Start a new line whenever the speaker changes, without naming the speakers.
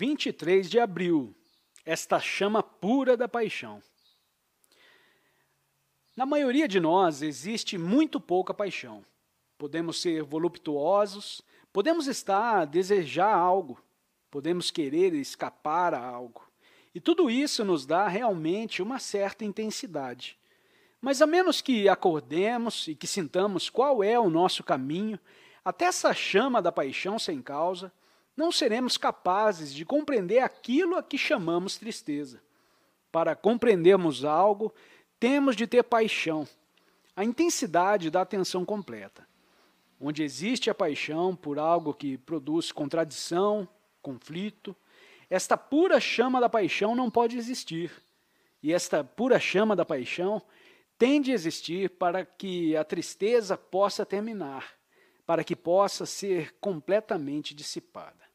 23 de abril, esta chama pura da paixão. Na maioria de nós existe muito pouca paixão. Podemos ser voluptuosos, podemos estar a desejar algo, podemos querer escapar a algo. E tudo isso nos dá realmente uma certa intensidade. Mas a menos que acordemos e que sintamos qual é o nosso caminho, até essa chama da paixão sem causa, não seremos capazes de compreender aquilo a que chamamos tristeza. Para compreendermos algo, temos de ter paixão, a intensidade da atenção completa. Onde existe a paixão por algo que produz contradição, conflito, esta pura chama da paixão não pode existir. E esta pura chama da paixão tem de existir para que a tristeza possa terminar, para que possa ser completamente dissipada.